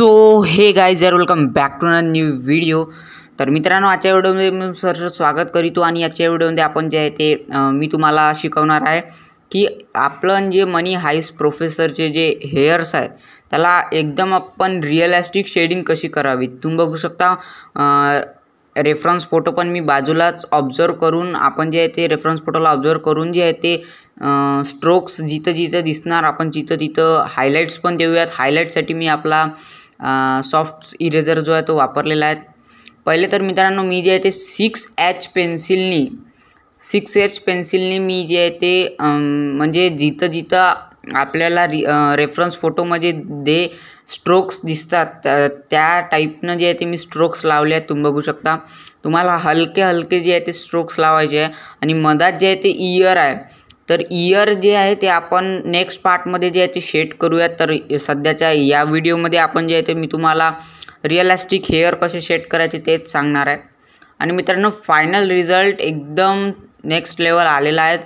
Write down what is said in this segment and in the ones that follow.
so hey guys यार welcome back to a new video तर मित्रांनो आजच्या व्हिडिओमध्ये मी सर स्वागत करीतो आणि आजच्या व्हिडिओमध्ये आपण जे आहे ते मी तुम्हाला शिकवणार आहे की आपलं जे मनी हायस प्रोफेसरचे जे हेअर्स आहेत त्याला एकदम आपण रिअलिस्टिक शेडिंग कशी करावी तुम्ही बघू शकता रेफरन्स फोटो पण मी बाजूलाच ऑब्झर्व करून आपण जे आहे ते रेफरन्स फोटोला ऑब्झर्व करून जे आहे ते स्ट्रोक्स जिथं जिथं दिसणार आपण जिथं तिथं हायलाईट्स पण देऊयात हायलाईटसाठी मी आपला सॉफ्ट इरेझर जो आहे तो वापरलेला आहे पहिले तर मित्रांनो मी जे आहे ते सिक्स एच पेन्सिलनी सिक्स एच पेन्सिलनी मी जे आहे ते म्हणजे जिथं जिथं आपल्याला रि रेफरन्स फोटोमध्ये दे स्ट्रोक्स दिसतात त्या त्या टाईपनं जे आहे ते मी स्ट्रोक्स लावले आहेत तुम्ही बघू शकता तुम्हाला हलके हलके जे आहे ते स्ट्रोक्स लावायचे आहे आणि मधात जे आहे ते इयर आहे तर इयर जे आहे ते आपण नेक्स्ट पार्टमध्ये जे आहे ते शेट करूयात तर सध्याच्या या व्हिडिओमध्ये आपण जे आहे ते मी तुम्हाला रिअलिस्टिक हेअर कसे शेट करायचे तेच सांगणार आहे आणि मित्रांनो फायनल रिझल्ट एकदम नेक्स्ट लेवल आलेला आहे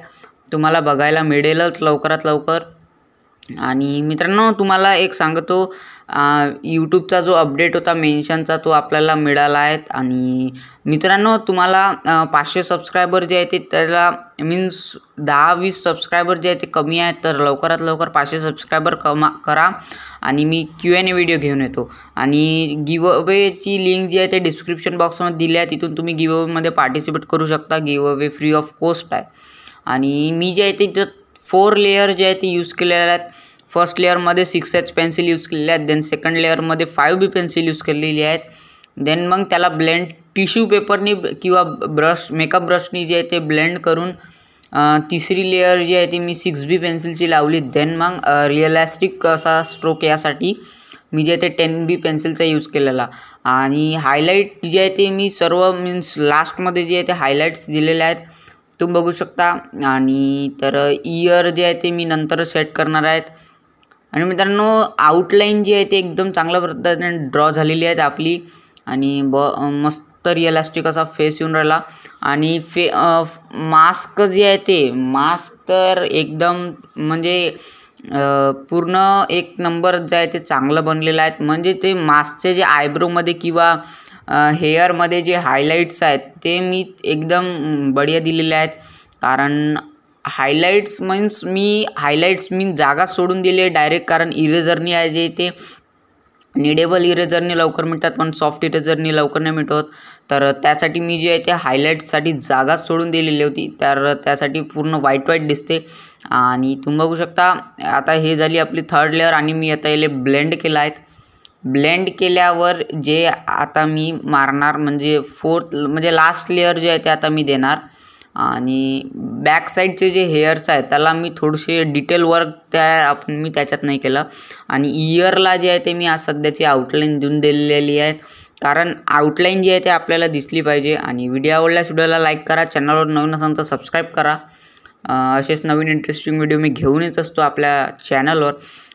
तुम्हाला बघायला मिळेलच लवकरात लवकर आणि मित्रांनो तुम्हाला एक सांगतो यूट्यूबचा जो अपडेट होता मेन्शनचा तो आपल्याला मिळाला आहे आणि मित्रांनो तुम्हाला पाचशे सबस्क्रायबर जे आहे ते त्याला मीन्स दहा वीस सबस्क्रायबर जे आहे ते कमी आहेत तर लवकरात लवकर पाचशे सबस्क्रायबर कमा करा आणि मी क्यू एन ए व्हिडिओ घेऊन येतो आणि गिवअवेची लिंक जी आहे ते डिस्क्रिप्शन बॉक्समध्ये दिली आहे तिथून तुम्ही गिवअवेमध्ये पार्टिसिपेट करू शकता अवे फ्री ऑफ कॉस्ट आहे आणि मी जे आहे ते फोर लेयर जे आहे ते यूज केलेल्या आहेत फर्स्ट लेअरमध्ये सिक्स एच पेन्सिल यूज केलेल्या आहेत देन सेकंड लेअरमध्ये फायव्ह बी पेन्सिल यूज केलेली आहेत देन मग त्याला ब्लेंड टिश्यू पेपरनी किंवा ब्रश मेकअप ब्रशनी जे आहे ते ब्लेंड करून तिसरी लेअर जी आहे ती मी सिक्स बी पेन्सिलची लावली देन मग रिअलॅस्टिक असा स्ट्रोक यासाठी मी जे ते टेन बी पेन्सिलचा यूज केलेला आणि हायलाईट जे आहे ते मी सर्व मीन्स लास्टमध्ये जे आहे ते हायलाईट्स दिलेले आहेत तुम्ही बघू शकता आणि तर इयर जे आहे ते मी नंतर सेट करणार आहेत आणि मित्रांनो आउटलाईन जी आहे ते एकदम चांगल्या पद्धतीने ड्रॉ झालेली आहेत आपली आणि ब मस्त रिअलास्टिक असा फेस येऊन राहिला आणि फे मास्क जे आहे ते मास्क तर एकदम म्हणजे पूर्ण एक नंबर जे आहे ते चांगलं बनलेलं आहेत म्हणजे ते मास्कचे जे आयब्रोमध्ये किंवा हेअरमध्ये जे हायलाईट्स आहेत ते मी एकदम बढिया दिलेले आहेत कारण हायलाईट्स मीन्स मी हायलाईट्स मी जागा सोडून दिले डायरेक्ट कारण इरेझरनी आहे जे ते निडेबल इरेझरने लवकर मिळतात पण सॉफ्ट इरेझरने लवकर नाही मिटवत तर त्यासाठी मी जे आहे ते हायलाईट्ससाठी जागा सोडून दिलेली होती तर त्यासाठी पूर्ण व्हाईट व्हाईट दिसते आणि तुम्ही बघू शकता आता हे झाली आपली थर्ड लेअर आणि मी आता याला ब्लेंड केला आहेत ब्लेंड केल्यावर जे आता मी मारणार म्हणजे फोर्थ म्हणजे लास्ट लेअर जे आहे ते आता मी देणार आणि बॅक साईडचे जे हेअर्स आहेत त्याला मी थोडेसे डिटेल वर्क त्या आपण मी त्याच्यात नाही केलं आणि इयरला जे आहे ते मी आज सध्याची आउटलाईन देऊन दिलेली आहेत कारण आउटलाईन जी आहे ते आपल्याला दिसली पाहिजे आणि व्हिडिओ आवडल्यास व्हिडिओला लाईक करा चॅनलवर नवीन असाल तर सबस्क्राईब करा असेच नवीन इंटरेस्टिंग व्हिडिओ मी घेऊन येत असतो आपल्या चॅनलवर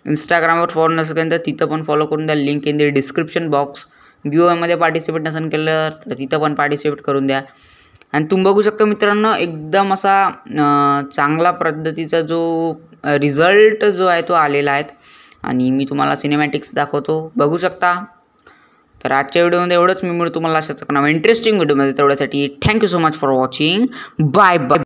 इंस्टाग्रामवर फॉलो नसेल तर तिथं पण फॉलो करून द्या link in the description box गिओमध्ये पार्टिसिपेट नसेल केलं तर तिथं पण पार्टिसिपेट करून द्या आणि तुम्ही बघू शकता मित्रांनो एकदम असा चांगला पद्धतीचा जो रिझल्ट जो आहे तो आलेला आहे आणि मी तुम्हाला सिनेमॅटिक्स दाखवतो बघू शकता तर आजच्या व्हिडिओमध्ये एवढंच मी मिळू तुम्हाला अशाच नाव इंटरेस्टिंग व्हिडिओमध्ये तेवढ्यासाठी thank you so much for watching bye bye